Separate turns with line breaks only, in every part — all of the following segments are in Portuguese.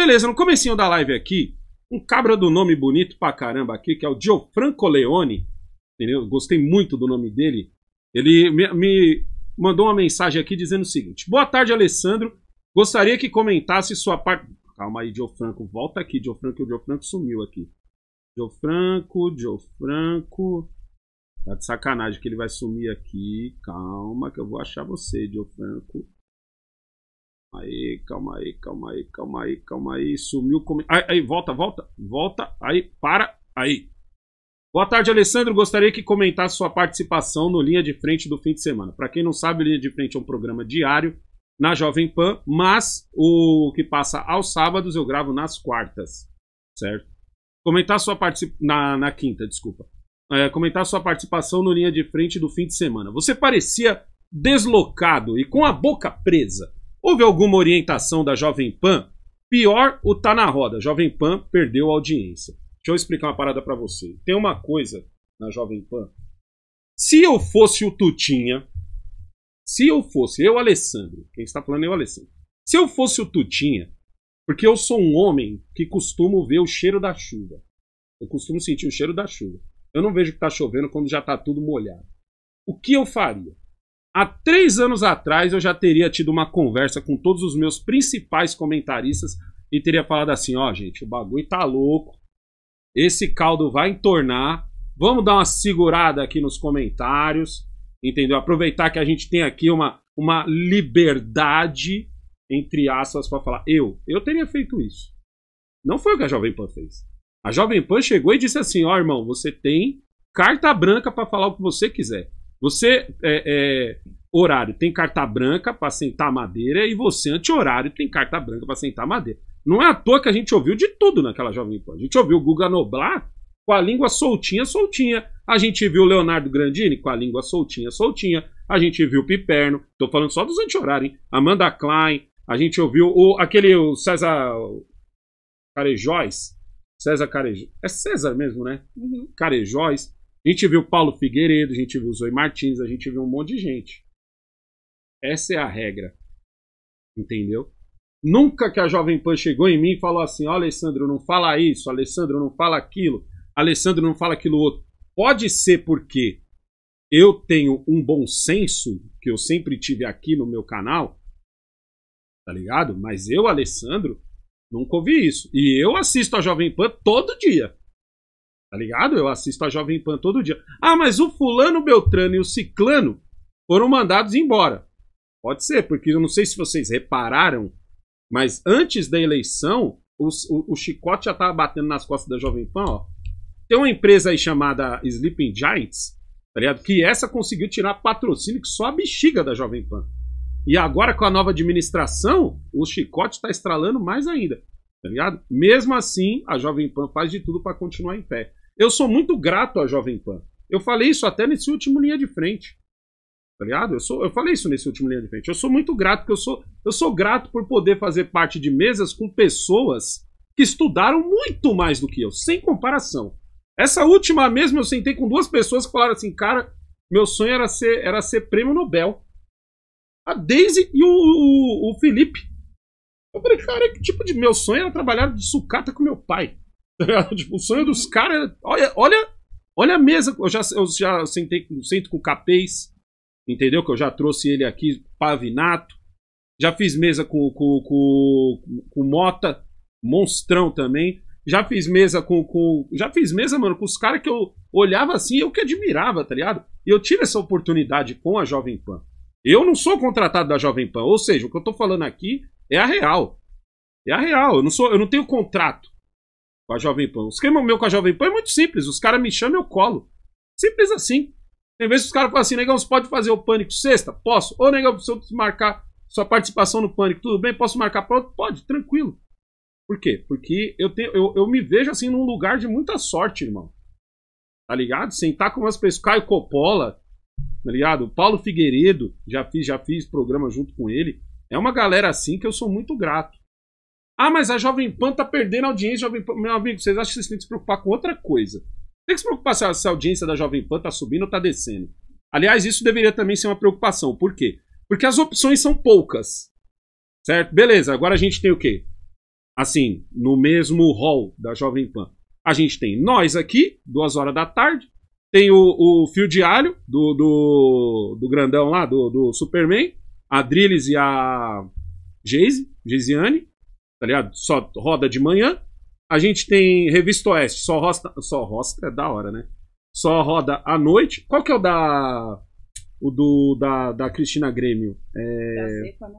Beleza, no comecinho da live aqui, um cabra do nome bonito pra caramba aqui, que é o Giofranco Leone, entendeu? Gostei muito do nome dele. Ele me, me mandou uma mensagem aqui dizendo o seguinte: Boa tarde, Alessandro. Gostaria que comentasse sua parte. Calma aí, Giofranco. Volta aqui, Giofranco. O Giofranco sumiu aqui. Giofranco, Giofranco. Tá de sacanagem que ele vai sumir aqui. Calma que eu vou achar você, Giofranco. Aí, calma aí, calma aí, calma aí, calma aí. Sumiu como. Aí, aí, volta, volta, volta. Aí, para. Aí. Boa tarde, Alessandro. Gostaria que comentasse sua participação no Linha de Frente do fim de semana. Para quem não sabe, Linha de Frente é um programa diário na Jovem Pan, mas o que passa aos sábados eu gravo nas quartas, certo? Comentar sua participação. Na, na quinta, desculpa. É, comentar sua participação no Linha de Frente do fim de semana. Você parecia deslocado e com a boca presa. Houve alguma orientação da Jovem Pan? Pior o Tá na Roda. Jovem Pan perdeu audiência. Deixa eu explicar uma parada para você. Tem uma coisa na Jovem Pan. Se eu fosse o Tutinha, se eu fosse, eu, Alessandro, quem está falando é o Alessandro. Se eu fosse o Tutinha, porque eu sou um homem que costumo ver o cheiro da chuva. Eu costumo sentir o cheiro da chuva. Eu não vejo que está chovendo quando já está tudo molhado. O que eu faria? Há três anos atrás eu já teria tido uma conversa com todos os meus principais comentaristas e teria falado assim: ó, oh, gente, o bagulho tá louco, esse caldo vai entornar, vamos dar uma segurada aqui nos comentários, entendeu? Aproveitar que a gente tem aqui uma, uma liberdade, entre aspas, para falar. Eu, eu teria feito isso. Não foi o que a Jovem Pan fez. A Jovem Pan chegou e disse assim: ó, oh, irmão, você tem carta branca para falar o que você quiser. Você, é, é, horário, tem carta branca para sentar madeira e você, anti-horário, tem carta branca para sentar madeira. Não é à toa que a gente ouviu de tudo naquela Jovem Pan. A gente ouviu o Guga Noblar com a língua soltinha, soltinha. A gente viu o Leonardo Grandini com a língua soltinha, soltinha. A gente viu o Piperno. Tô falando só dos anti horários hein? Amanda Klein. A gente ouviu o, aquele o César Carejóis. César Carejóis. É César mesmo, né? Uhum. Carejóis. A gente viu Paulo Figueiredo, a gente viu Zoe Martins, a gente viu um monte de gente. Essa é a regra. Entendeu? Nunca que a Jovem Pan chegou em mim e falou assim: Ó, oh, Alessandro, não fala isso, Alessandro, não fala aquilo, Alessandro, não fala aquilo outro. Pode ser porque eu tenho um bom senso, que eu sempre tive aqui no meu canal, tá ligado? Mas eu, Alessandro, nunca ouvi isso. E eu assisto a Jovem Pan todo dia. Tá ligado? Eu assisto a Jovem Pan todo dia. Ah, mas o fulano, Beltrano e o Ciclano foram mandados embora. Pode ser, porque eu não sei se vocês repararam, mas antes da eleição, o, o, o chicote já tava batendo nas costas da Jovem Pan, ó. Tem uma empresa aí chamada Sleeping Giants, tá ligado? Que essa conseguiu tirar patrocínio que só a bexiga da Jovem Pan. E agora com a nova administração, o chicote está estralando mais ainda, tá ligado? Mesmo assim, a Jovem Pan faz de tudo para continuar em pé. Eu sou muito grato à Jovem Pan. Eu falei isso até nesse último linha de frente. Tá ligado? Eu, sou, eu falei isso nesse último linha de frente. Eu sou muito grato, porque eu sou, eu sou grato por poder fazer parte de mesas com pessoas que estudaram muito mais do que eu, sem comparação. Essa última mesma eu sentei com duas pessoas que falaram assim, cara, meu sonho era ser, era ser prêmio Nobel. A ah, Daisy e o, o, o Felipe. Eu falei, cara, que tipo de meu sonho era trabalhar de sucata com meu pai. Tá tipo, o sonho dos caras. É, olha, olha, olha a mesa. Eu já, eu já sentei sento com o Capês, entendeu? Que eu já trouxe ele aqui, Pavinato. Já fiz mesa com, com, com, com o Mota, monstrão também. Já fiz mesa com, com. Já fiz mesa, mano, com os caras que eu olhava assim eu que admirava, tá ligado? E eu tive essa oportunidade com a Jovem Pan. Eu não sou contratado da Jovem Pan, ou seja, o que eu tô falando aqui é a real. É a real, eu não, sou, eu não tenho contrato com a Jovem Pan. O esquema meu com a Jovem Pan é muito simples. Os caras me chamam, eu colo. Simples assim. Tem vezes os caras falam assim, negão, você pode fazer o pânico sexta? Posso. Ou, negão, se eu marcar sua participação no pânico, tudo bem? Posso marcar pronto? Pode, tranquilo. Por quê? Porque eu, tenho, eu, eu me vejo assim num lugar de muita sorte, irmão. Tá ligado? Sentar com umas pessoas. Caio Coppola, tá ligado? Paulo Figueiredo, já fiz, já fiz programa junto com ele. É uma galera assim que eu sou muito grato. Ah, mas a Jovem Pan tá perdendo audiência. Jovem Pan... Meu amigo, vocês acham que vocês têm que se preocupar com outra coisa. Tem que se preocupar se a, se a audiência da Jovem Pan tá subindo ou tá descendo. Aliás, isso deveria também ser uma preocupação. Por quê? Porque as opções são poucas. Certo? Beleza, agora a gente tem o quê? Assim, no mesmo hall da Jovem Pan. A gente tem nós aqui, duas horas da tarde. Tem o, o Fio de Alho, do, do, do grandão lá, do, do Superman. A Drilis e a Geise, Geisiane tá ligado? Só roda de manhã. A gente tem Revista Oeste, só rosta, só rosta é da hora, né? Só roda à noite. Qual que é o da o do da, da Cristina Grêmio? É... Gazeta, né?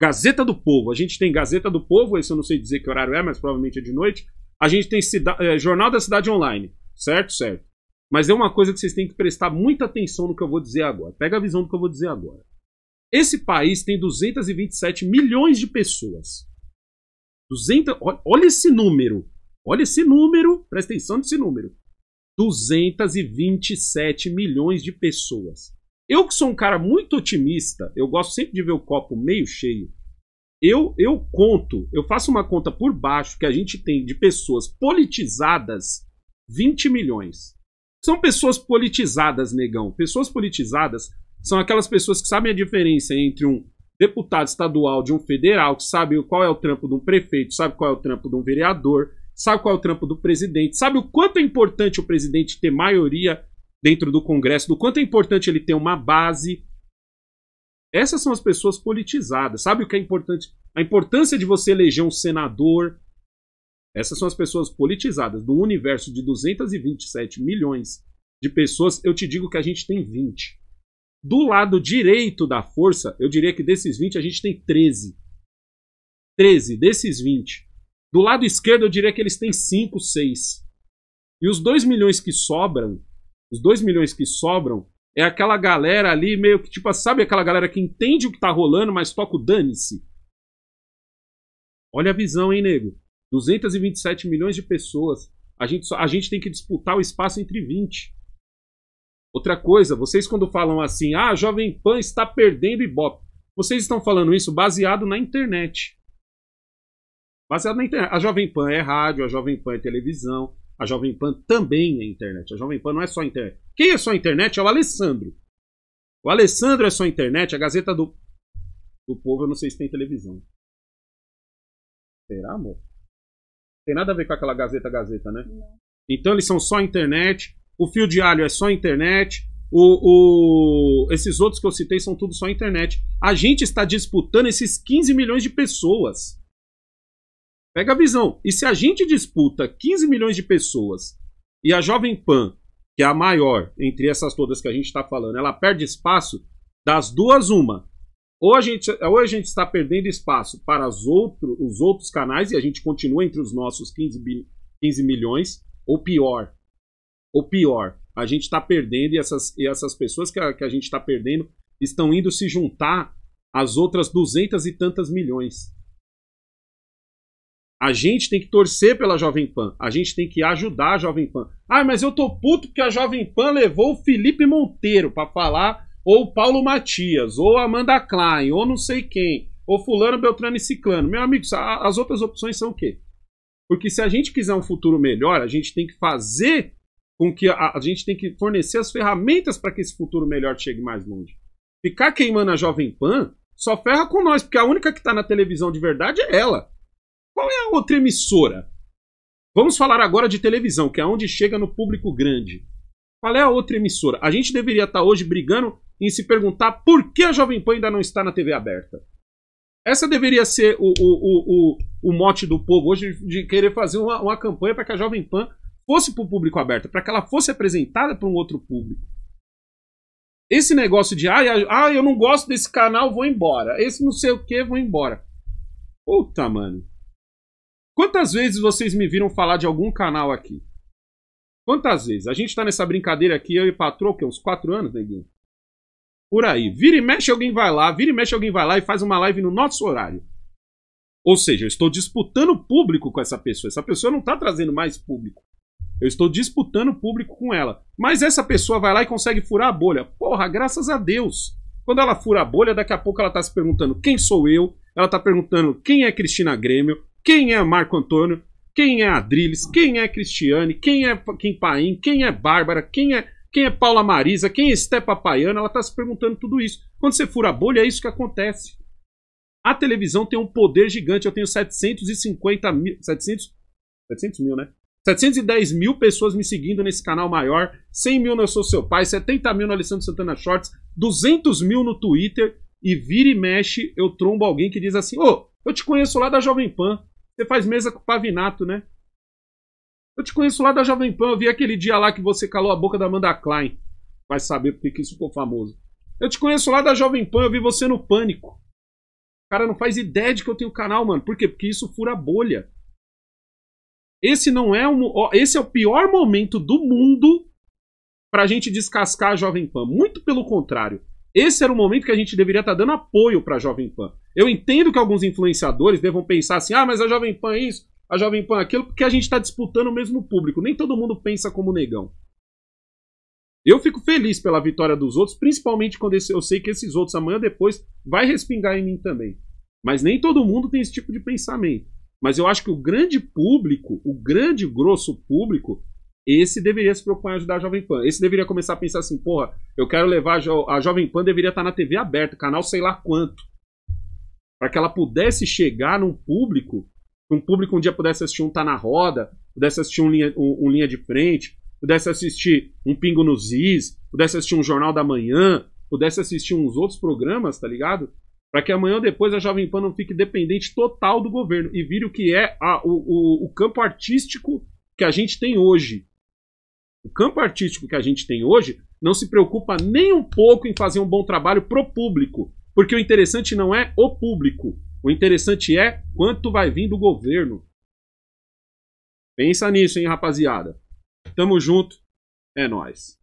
Gazeta do Povo. A gente tem Gazeta do Povo, esse eu não sei dizer que horário é, mas provavelmente é de noite. A gente tem Cida... é, Jornal da Cidade Online, certo? Certo. Mas é uma coisa que vocês têm que prestar muita atenção no que eu vou dizer agora. Pega a visão do que eu vou dizer agora. Esse país tem 227 milhões de pessoas. 200, olha esse número. Olha esse número, presta atenção nesse número. 227 milhões de pessoas. Eu que sou um cara muito otimista, eu gosto sempre de ver o copo meio cheio. Eu eu conto, eu faço uma conta por baixo que a gente tem de pessoas politizadas 20 milhões. São pessoas politizadas, negão. Pessoas politizadas são aquelas pessoas que sabem a diferença entre um deputado estadual, de um federal, que sabe qual é o trampo de um prefeito, sabe qual é o trampo de um vereador, sabe qual é o trampo do presidente, sabe o quanto é importante o presidente ter maioria dentro do Congresso, do quanto é importante ele ter uma base. Essas são as pessoas politizadas, sabe o que é importante? A importância de você eleger um senador. Essas são as pessoas politizadas. Do universo de 227 milhões de pessoas, eu te digo que a gente tem 20. Do lado direito da força, eu diria que desses 20 a gente tem 13. 13 desses 20. Do lado esquerdo, eu diria que eles têm 5, 6. E os 2 milhões que sobram, os 2 milhões que sobram, é aquela galera ali meio que, tipo, sabe aquela galera que entende o que tá rolando, mas toca o dane-se? Olha a visão, hein, nego? 227 milhões de pessoas. A gente, só, a gente tem que disputar o espaço entre 20. Outra coisa, vocês quando falam assim, ah, a Jovem Pan está perdendo Ibope, vocês estão falando isso baseado na internet. Baseado na internet. A Jovem Pan é rádio, a Jovem Pan é televisão, a Jovem Pan também é internet. A Jovem Pan não é só internet. Quem é só internet é o Alessandro. O Alessandro é só internet, a Gazeta do, do Povo, eu não sei se tem televisão. Será, amor? Tem nada a ver com aquela Gazeta Gazeta, né? Não. Então eles são só internet, o fio de alho é só internet, o, o, esses outros que eu citei são tudo só internet. A gente está disputando esses 15 milhões de pessoas. Pega a visão. E se a gente disputa 15 milhões de pessoas e a Jovem Pan, que é a maior entre essas todas que a gente está falando, ela perde espaço, das duas, uma. Ou a gente, ou a gente está perdendo espaço para os, outro, os outros canais e a gente continua entre os nossos 15, 15 milhões, ou pior, ou pior, a gente está perdendo e essas, e essas pessoas que a, que a gente está perdendo estão indo se juntar às outras duzentas e tantas milhões. A gente tem que torcer pela Jovem Pan. A gente tem que ajudar a Jovem Pan. Ah, mas eu tô puto porque a Jovem Pan levou o Felipe Monteiro para falar, ou o Paulo Matias, ou Amanda Klein, ou não sei quem, ou Fulano, Beltrano e Ciclano. Meu amigo, as outras opções são o quê? Porque se a gente quiser um futuro melhor, a gente tem que fazer com que a, a gente tem que fornecer as ferramentas para que esse futuro melhor chegue mais longe. Ficar queimando a Jovem Pan só ferra com nós, porque a única que está na televisão de verdade é ela. Qual é a outra emissora? Vamos falar agora de televisão, que é onde chega no público grande. Qual é a outra emissora? A gente deveria estar tá hoje brigando em se perguntar por que a Jovem Pan ainda não está na TV aberta. Essa deveria ser o, o, o, o, o mote do povo hoje de querer fazer uma, uma campanha para que a Jovem Pan fosse para o público aberto, para que ela fosse apresentada para um outro público. Esse negócio de, ah, ah, eu não gosto desse canal, vou embora. Esse não sei o que, vou embora. Puta, mano. Quantas vezes vocês me viram falar de algum canal aqui? Quantas vezes? A gente tá nessa brincadeira aqui, eu e patrão, que uns quatro anos, neguinho. Por aí. Vira e mexe, alguém vai lá, vira e mexe, alguém vai lá e faz uma live no nosso horário. Ou seja, eu estou disputando público com essa pessoa. Essa pessoa não tá trazendo mais público. Eu estou disputando público com ela. Mas essa pessoa vai lá e consegue furar a bolha. Porra, graças a Deus. Quando ela fura a bolha, daqui a pouco ela está se perguntando quem sou eu, ela está perguntando quem é Cristina Grêmio, quem é Marco Antônio, quem é Adriles, quem é Cristiane, quem é Kim Paim, quem é Bárbara, quem é quem é Paula Marisa, quem é Estepa Paiana, ela está se perguntando tudo isso. Quando você fura a bolha, é isso que acontece. A televisão tem um poder gigante. Eu tenho 750 mil. 700, 700 mil, né? 710 mil pessoas me seguindo nesse canal maior, 100 mil no Eu Sou Seu Pai, 70 mil no Alessandro Santana Shorts, 200 mil no Twitter e vira e mexe eu trombo alguém que diz assim, ô, eu te conheço lá da Jovem Pan, você faz mesa com o Pavinato, né? Eu te conheço lá da Jovem Pan, eu vi aquele dia lá que você calou a boca da Amanda Klein. Vai saber porque que isso ficou famoso. Eu te conheço lá da Jovem Pan, eu vi você no Pânico. O cara não faz ideia de que eu tenho canal, mano. Por quê? Porque isso fura a bolha. Esse não é um, esse é o pior momento do mundo para a gente descascar a Jovem Pan. Muito pelo contrário. Esse era o momento que a gente deveria estar tá dando apoio para a Jovem Pan. Eu entendo que alguns influenciadores devam pensar assim: ah, mas a Jovem Pan é isso, a Jovem Pan é aquilo, porque a gente está disputando o mesmo público. Nem todo mundo pensa como negão. Eu fico feliz pela vitória dos outros, principalmente quando eu sei que esses outros amanhã depois vai respingar em mim também. Mas nem todo mundo tem esse tipo de pensamento. Mas eu acho que o grande público, o grande grosso público, esse deveria se preocupar em ajudar a Jovem Pan. Esse deveria começar a pensar assim, porra, eu quero levar a, jo a Jovem Pan, deveria estar na TV aberta, canal sei lá quanto. Para que ela pudesse chegar num público, um público um dia pudesse assistir um Tá Na Roda, pudesse assistir um Linha, um, um linha de Frente, pudesse assistir um Pingo nos Is, pudesse assistir um Jornal da Manhã, pudesse assistir uns outros programas, tá ligado? para que amanhã ou depois a Jovem Pan não fique dependente total do governo e vire o que é a, o, o, o campo artístico que a gente tem hoje. O campo artístico que a gente tem hoje não se preocupa nem um pouco em fazer um bom trabalho pro público, porque o interessante não é o público, o interessante é quanto vai vir do governo. Pensa nisso, hein, rapaziada. Tamo junto. É nós.